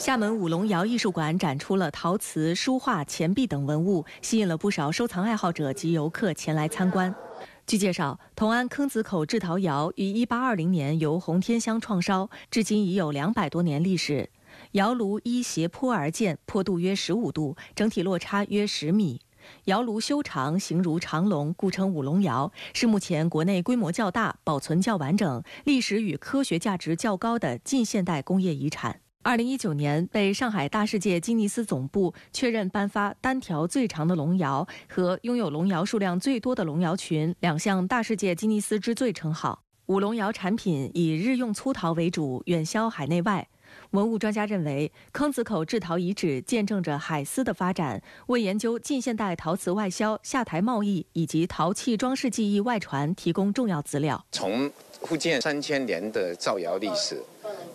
厦门五龙窑艺术馆展出了陶瓷、书画、钱币等文物，吸引了不少收藏爱好者及游客前来参观。据介绍，同安坑子口制陶窑于1820年由洪天香创烧，至今已有两百多年历史。窑炉依斜坡而建，坡度约15度，整体落差约十米。窑炉修长，形如长龙，故称五龙窑。是目前国内规模较大、保存较完整、历史与科学价值较高的近现代工业遗产。二零一九年，被上海大世界吉尼斯总部确认颁发单条最长的龙窑和拥有龙窑数量最多的龙窑群两项大世界吉尼斯之最称号。五龙窑产品以日用粗陶为主，远销海内外。文物专家认为，坑子口制陶遗址见证着海丝的发展，为研究近现代陶瓷外销、下台贸易以及陶器装饰技艺外传提供重要资料。从福建三千年的造窑历史，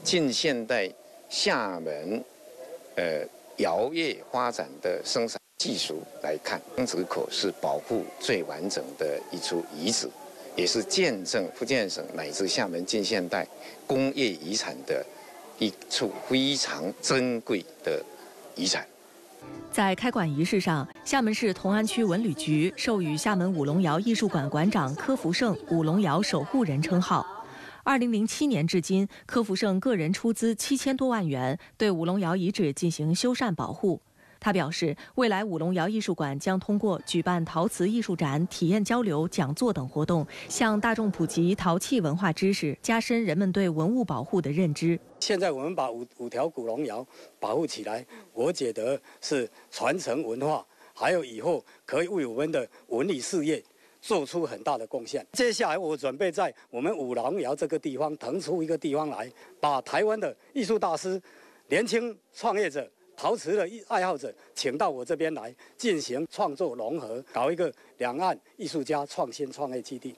近现代。厦门，呃，窑业发展的生产技术来看，双子口是保护最完整的一处遗址，也是见证福建省乃至厦门近现代工业遗产的一处非常珍贵的遗产。在开馆仪式上，厦门市同安区文旅局授予厦门五龙窑艺术馆馆长柯福胜“五龙窑守护人”称号。二零零七年至今，柯福胜个人出资七千多万元对五龙窑遗址进行修缮保护。他表示，未来五龙窑艺术馆将通过举办陶瓷艺术展、体验交流、讲座等活动，向大众普及陶器文化知识，加深人们对文物保护的认知。现在我们把五五条古龙窑保护起来，我觉得是传承文化，还有以后可以为我们的文旅事业。做出很大的贡献。接下来，我准备在我们五郎窑这个地方腾出一个地方来，把台湾的艺术大师、年轻创业者、陶瓷的爱好者请到我这边来，进行创作融合，搞一个两岸艺术家创新创业基地。